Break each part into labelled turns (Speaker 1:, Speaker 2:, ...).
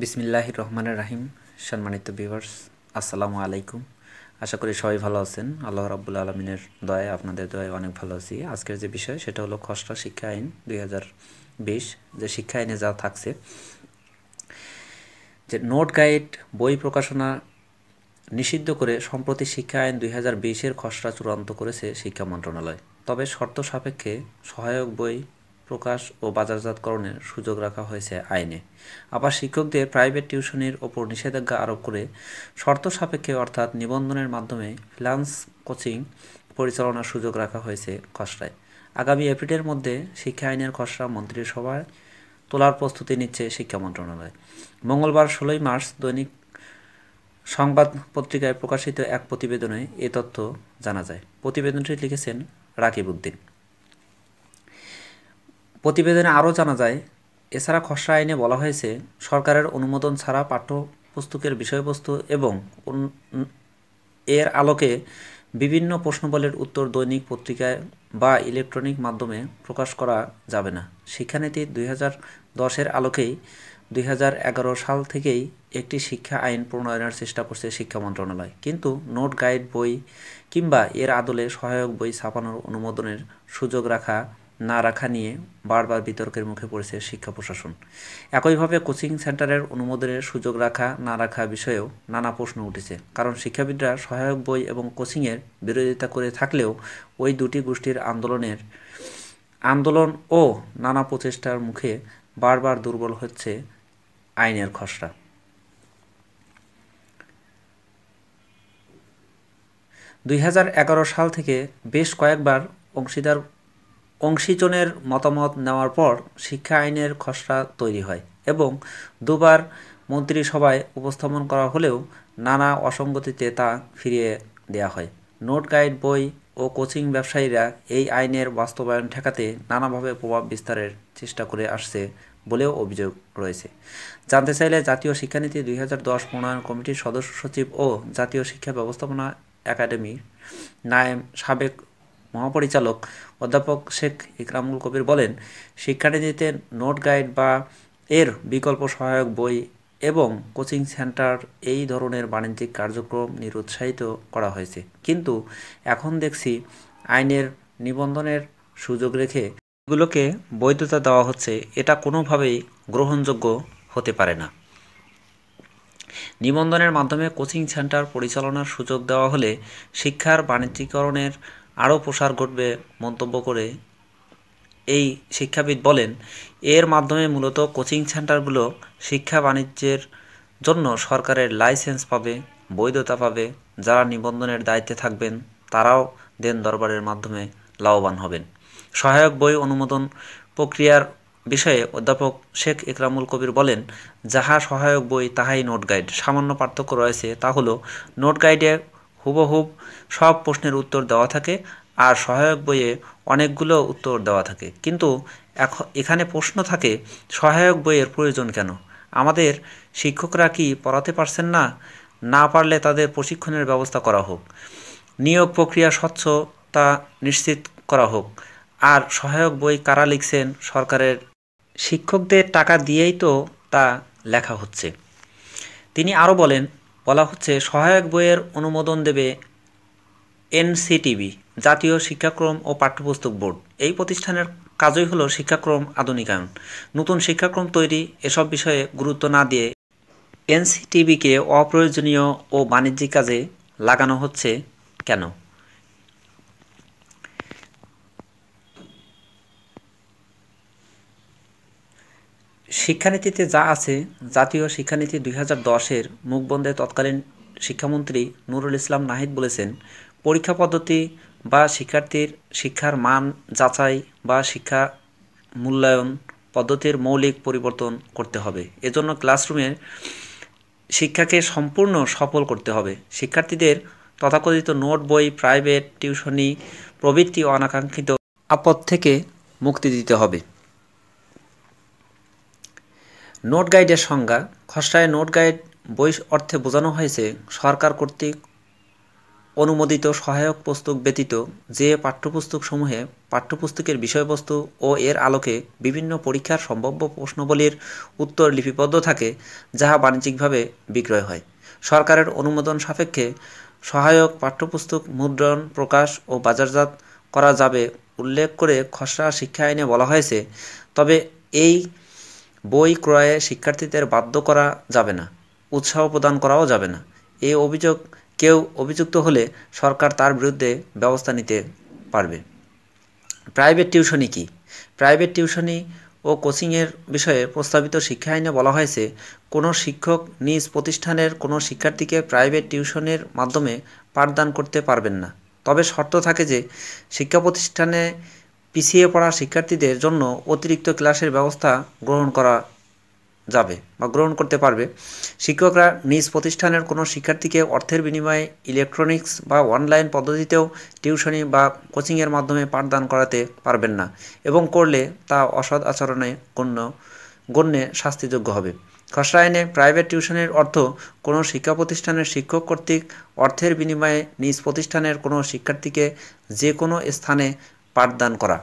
Speaker 1: বিসমিল্লাহ রহমানের রাহিম সম্মানিত ভিভার্স আসসালামু আলাইকুম আশা করি সবাই ভালো আছেন আল্লাহ রাবুল আলমিনের দয়ায় আপনাদের দয়ায় অনেক ভালো আছি আজকের যে বিষয় সেটা হলো খসড়া শিক্ষা আইন দুই যে শিক্ষা আইনে যা থাকছে যে নোট গাইড বই প্রকাশনা নিষিদ্ধ করে সম্প্রতি শিক্ষা আইন দুই হাজার বিশের খসড়া চূড়ান্ত করেছে শিক্ষা মন্ত্রণালয় তবে শর্ত সাপেক্ষে সহায়ক বই প্রকাশ ও বাজারজাতকরণের সুযোগ রাখা হয়েছে আইনে আবার শিক্ষকদের প্রাইভেট টিউশনির ওপর নিষেধাজ্ঞা আরোপ করে শর্ত সাপেক্ষে অর্থাৎ নিবন্ধনের মাধ্যমে ফ্রিলান্স কোচিং পরিচালনার সুযোগ রাখা হয়েছে খসড়ায় আগামী এপ্রিলের মধ্যে শিক্ষা আইনের খসড়া মন্ত্রিসভায় তোলার প্রস্তুতি নিচ্ছে শিক্ষা মন্ত্রণালয় মঙ্গলবার ষোলোই মার্চ দৈনিক সংবাদ পত্রিকায় প্রকাশিত এক প্রতিবেদনে এ তথ্য জানা যায় প্রতিবেদনটি লিখেছেন রাকিব উদ্দিন প্রতিবেদনে আরও জানা যায় এছাড়া খসড়া আইনে বলা হয়েছে সরকারের অনুমোদন ছাড়া পাঠ্যপুস্তকের বিষয়বস্তু এবং এর আলোকে বিভিন্ন প্রশ্নবলের উত্তর দৈনিক পত্রিকায় বা ইলেকট্রনিক মাধ্যমে প্রকাশ করা যাবে না শিক্ষানীতি দুই হাজার দশের আলোকেই দুই সাল থেকেই একটি শিক্ষা আইন প্রণয়নের চেষ্টা করছে শিক্ষা মন্ত্রণালয় কিন্তু নোট গাইড বই কিংবা এর আদলে সহায়ক বই ছাপানোর অনুমোদনের সুযোগ রাখা না রাখা নিয়ে বারবার বিতর্কের মুখে পড়েছে শিক্ষা প্রশাসন একইভাবে কোচিং সেন্টারের অনুমোদনের সুযোগ রাখা না রাখা বিষয়েও নানা প্রশ্ন উঠেছে কারণ শিক্ষাবিদরা সহায়ক বই এবং কোচিংয়ের বিরোধিতা করে থাকলেও ওই দুটি গোষ্ঠীর আন্দোলনের আন্দোলন ও নানা প্রচেষ্টার মুখে বারবার দুর্বল হচ্ছে আইনের খসড়া দুই সাল থেকে বেশ কয়েকবার অংশীদার অংশীজনের মতামত নেওয়ার পর শিক্ষা আইনের খসড়া তৈরি হয় এবং দুবার মন্ত্রিসভায় উপস্থাপন করা হলেও নানা অসঙ্গতিতে তা ফিরিয়ে দেয়া হয় নোট গাইড বই ও কোচিং ব্যবসায়ীরা এই আইনের বাস্তবায়ন ঠেকাতে নানাভাবে প্রভাব বিস্তারের চেষ্টা করে আসছে বলেও অভিযোগ রয়েছে জানতে চাইলে জাতীয় শিক্ষানীতি দুই দশ প্রণয়ন কমিটির সদস্য সচিব ও জাতীয় শিক্ষা ব্যবস্থাপনা একাডেমির নায়েম সাবেক মহাপরিচালক অধ্যাপক শেখ ইকরামুল কবির বলেন শিক্ষার্থীদের নোট গাইড বা এর বিকল্প সহায়ক বই এবং কোচিং সেন্টার এই ধরনের বাণিজ্যিক কার্যক্রম নিরুৎসাহিত করা হয়েছে কিন্তু এখন দেখছি আইনের নিবন্ধনের সুযোগ রেখে এগুলোকে বৈধতা দেওয়া হচ্ছে এটা কোনোভাবেই গ্রহণযোগ্য হতে পারে না নিবন্ধনের মাধ্যমে কোচিং সেন্টার পরিচালনার সুযোগ দেওয়া হলে শিক্ষার বাণিজ্যিকরণের আরও প্রসার ঘটবে মন্তব্য করে এই শিক্ষাবিদ বলেন এর মাধ্যমে মূলত কোচিং সেন্টারগুলো শিক্ষা বাণিজ্যের জন্য সরকারের লাইসেন্স পাবে বৈধতা পাবে যারা নিবন্ধনের দায়িত্বে থাকবেন তারাও দেন দরবারের মাধ্যমে লাভবান হবেন সহায়ক বই অনুমোদন প্রক্রিয়ার বিষয়ে অধ্যাপক শেখ ইকরামুল কবির বলেন যাহা সহায়ক বই তাহাই নোট গাইড সামান্য পার্থক্য রয়েছে তা হলো নোট গাইডে হুবহুব সব প্রশ্নের উত্তর দেওয়া থাকে আর সহায়ক বইয়ে অনেকগুলো উত্তর দেওয়া থাকে কিন্তু এখানে প্রশ্ন থাকে সহায়ক বইয়ের প্রয়োজন কেন আমাদের শিক্ষকরা কি পড়াতে পারছেন না না পারলে তাদের প্রশিক্ষণের ব্যবস্থা করা হোক নিয়োগ প্রক্রিয়া স্বচ্ছতা নিশ্চিত করা হোক আর সহায়ক বই কারা লিখছেন সরকারের শিক্ষকদের টাকা দিয়েই তো তা লেখা হচ্ছে তিনি আরও বলেন বলা হচ্ছে সহায়ক বইয়ের অনুমোদন দেবে এনসিটিভি জাতীয় শিক্ষাক্রম ও পাঠ্যপুস্তক বোর্ড এই প্রতিষ্ঠানের কাজই হলো শিক্ষাক্রম আধুনিকায়ন নতুন শিক্ষাক্রম তৈরি এসব বিষয়ে গুরুত্ব না দিয়ে এনসিটিভিকে অপ্রয়োজনীয় ও বাণিজ্যিক কাজে লাগানো হচ্ছে কেন শিক্ষানীতিতে যা আছে জাতীয় শিক্ষানীতি দুই হাজার দশের মুখবন্ধে তৎকালীন শিক্ষামন্ত্রী নুরুল ইসলাম নাহিদ বলেছেন পরীক্ষা পদ্ধতি বা শিক্ষার্থীর শিক্ষার মান যাচাই বা শিক্ষা মূল্যায়ন পদ্ধতির মৌলিক পরিবর্তন করতে হবে এজন্য ক্লাসরুমের শিক্ষাকে সম্পূর্ণ সফল করতে হবে শিক্ষার্থীদের তথাকথিত নোট বই প্রাইভেট টিউশনি প্রভৃতি অনাকাঙ্ক্ষিত আপদ থেকে মুক্তি দিতে হবে নোট গাইডের সংজ্ঞা খসড়ায় নোট গাইড বই অর্থে বোঝানো হয়েছে সরকার কর্তৃক অনুমোদিত সহায়ক পুস্তক ব্যতীত যে পাঠ্যপুস্তকসমূহে পাঠ্যপুস্তকের বিষয়বস্তু ও এর আলোকে বিভিন্ন পরীক্ষার সম্ভাব্য প্রশ্নবলীর উত্তর লিপিবদ্ধ থাকে যাহা বাণিজ্যিকভাবে বিক্রয় হয় সরকারের অনুমোদন সাপেক্ষে সহায়ক পাঠ্যপুস্তক মুদ্রণ প্রকাশ ও বাজারজাত করা যাবে উল্লেখ করে খসড়া শিক্ষা আইনে বলা হয়েছে তবে এই বই ক্রয়ে শিক্ষার্থীদের বাধ্য করা যাবে না উৎসাহ প্রদান করাও যাবে না এই অভিযোগ কেউ অভিযুক্ত হলে সরকার তার বিরুদ্ধে ব্যবস্থা নিতে পারবে প্রাইভেট টিউশনি কি প্রাইভেট টিউশনি ও কোচিংয়ের বিষয়ে প্রস্তাবিত শিক্ষা আইনে বলা হয়েছে কোনো শিক্ষক নিজ প্রতিষ্ঠানের কোনো শিক্ষার্থীকে প্রাইভেট টিউশনের মাধ্যমে পাঠদান করতে পারবেন না তবে শর্ত থাকে যে শিক্ষা প্রতিষ্ঠানে পিছিয়ে পড়া শিক্ষার্থীদের জন্য অতিরিক্ত ক্লাসের ব্যবস্থা গ্রহণ করা যাবে বা গ্রহণ করতে পারবে শিক্ষকরা নিজ প্রতিষ্ঠানের কোনো শিক্ষার্থীকে অর্থের বিনিময়ে ইলেকট্রনিক্স বা অনলাইন পদ্ধতিতেও টিউশনি বা কোচিংয়ের মাধ্যমে পাঠদান করাতে পারবেন না এবং করলে তা অসৎ আচরণে গণ্য গণ্যে শাস্তিযোগ্য হবে খসড়া আইনে প্রাইভেট টিউশনের অর্থ কোনো শিক্ষা প্রতিষ্ঠানের শিক্ষক কর্তৃক অর্থের বিনিময়ে নিজ প্রতিষ্ঠানের কোনো শিক্ষার্থীকে যে কোনো স্থানে পাঠদান করা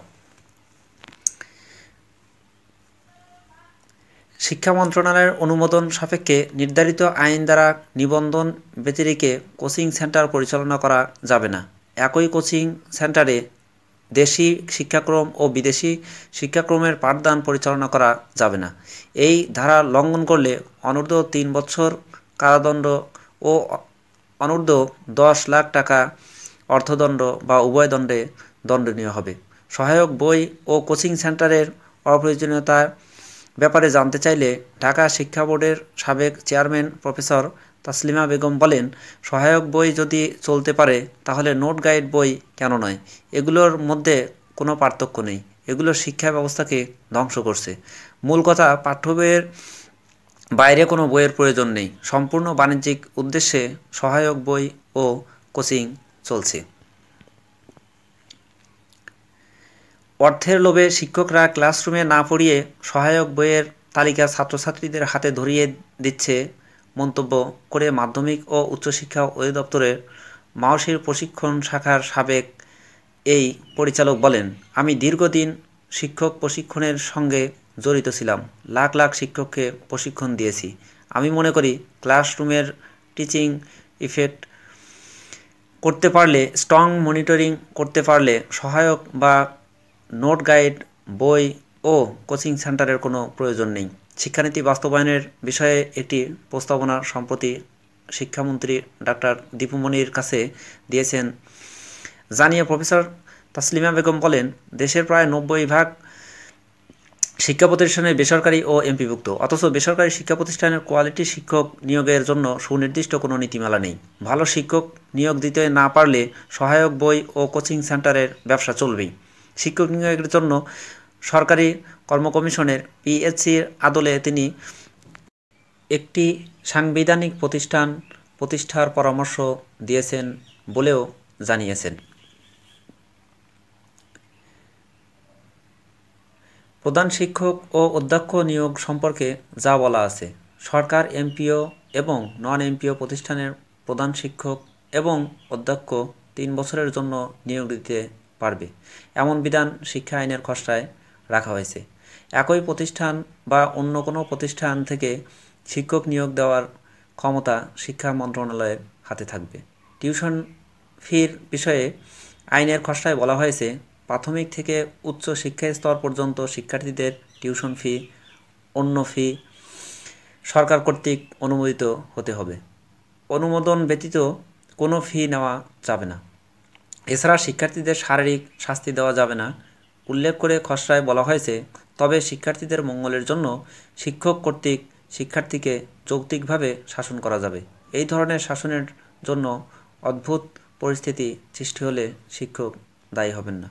Speaker 1: শিক্ষা মন্ত্রণালয়ের অনুমোদন সাপেক্ষে নির্ধারিত আইন দ্বারা নিবন্ধন ব্যতিরিকে কোচিং সেন্টার পরিচালনা করা যাবে না একই কোচিং সেন্টারে দেশি শিক্ষাক্রম ও বিদেশি শিক্ষাক্রমের পাঠদান পরিচালনা করা যাবে না এই ধারা লঙ্ঘন করলে অনূর্ধ্ব তিন বছর কারাদণ্ড ও অনূর্ধ্ব দশ লাখ টাকা অর্থদণ্ড বা উভয় দণ্ডে দণ্ডনীয় হবে সহায়ক বই ও কোচিং সেন্টারের অপ্রয়োজনীয়তার ব্যাপারে জানতে চাইলে ঢাকা শিক্ষা বোর্ডের সাবেক চেয়ারম্যান প্রফেসর তাসলিমা বেগম বলেন সহায়ক বই যদি চলতে পারে তাহলে নোট গাইড বই কেন নয় এগুলোর মধ্যে কোনো পার্থক্য নেই এগুলো শিক্ষা ব্যবস্থাকে ধ্বংস করছে মূল কথা পাঠ্য বইয়ের বাইরে কোনো বইয়ের প্রয়োজন নেই সম্পূর্ণ বাণিজ্যিক উদ্দেশ্যে সহায়ক বই ও কোচিং চলছে অর্থের লোভে শিক্ষকরা ক্লাসরুমে না পড়িয়ে সহায়ক বইয়ের তালিকা ছাত্রছাত্রীদের হাতে ধরিয়ে দিচ্ছে মন্তব্য করে মাধ্যমিক ও উচ্চশিক্ষা অধিদপ্তরের মাওসির প্রশিক্ষণ শাখার সাবেক এই পরিচালক বলেন আমি দীর্ঘদিন শিক্ষক প্রশিক্ষণের সঙ্গে জড়িত ছিলাম লাখ লাখ শিক্ষককে প্রশিক্ষণ দিয়েছি আমি মনে করি ক্লাসরুমের টিচিং ইফেক্ট করতে পারলে স্ট্রং মনিটরিং করতে পারলে সহায়ক বা নোট গাইড বই ও কোচিং সেন্টারের কোনো প্রয়োজন নেই শিক্ষানীতি বাস্তবায়নের বিষয়ে একটি প্রস্তাবনা সম্প্রতি শিক্ষামন্ত্রী ডাক্তার দীপুমণির কাছে দিয়েছেন জানিয়ে প্রফেসর তাসলিমা বেগম বলেন দেশের প্রায় নব্বই ভাগ শিক্ষা প্রতিষ্ঠানে বেসরকারি ও এমপিভুক্ত অথচ বেসরকারি শিক্ষা প্রতিষ্ঠানের কোয়ালিটি শিক্ষক নিয়োগের জন্য সুনির্দিষ্ট কোনো নীতিমালা নেই ভালো শিক্ষক নিয়োগ দিতে না পারলে সহায়ক বই ও কোচিং সেন্টারের ব্যবসা চলবেই শিক্ষক নিয়োগের জন্য সরকারি কর্ম কমিশনের পিএসসির আদলে তিনি একটি সাংবিধানিক প্রতিষ্ঠান প্রতিষ্ঠার পরামর্শ দিয়েছেন বলেও জানিয়েছেন প্রধান শিক্ষক ও অধ্যক্ষ নিয়োগ সম্পর্কে যা বলা আছে সরকার এমপিও এবং নন এমপিও প্রতিষ্ঠানের প্রধান শিক্ষক এবং অধ্যক্ষ তিন বছরের জন্য নিয়োগ দিতে পারবে এমন বিধান শিক্ষা আইনের খসড়ায় রাখা হয়েছে একই প্রতিষ্ঠান বা অন্য কোনো প্রতিষ্ঠান থেকে শিক্ষক নিয়োগ দেওয়ার ক্ষমতা শিক্ষা মন্ত্রণালয়ের হাতে থাকবে টিউশন ফির বিষয়ে আইনের খসড়ায় বলা হয়েছে প্রাথমিক থেকে উচ্চ শিক্ষা স্তর পর্যন্ত শিক্ষার্থীদের টিউশন ফি অন্য ফি সরকার কর্তৃক অনুমোদিত হতে হবে অনুমোদন ব্যতীত কোনো ফি নেওয়া যাবে না এছাড়া শিক্ষার্থীদের শারীরিক শাস্তি দেওয়া যাবে না উল্লেখ করে খসড়ায় বলা হয়েছে তবে শিক্ষার্থীদের মঙ্গলের জন্য শিক্ষক কর্তৃক শিক্ষার্থীকে যৌক্তিকভাবে শাসন করা যাবে এই ধরনের শাসনের জন্য অদ্ভুত পরিস্থিতি সৃষ্টি হলে শিক্ষক দায়ী হবেন না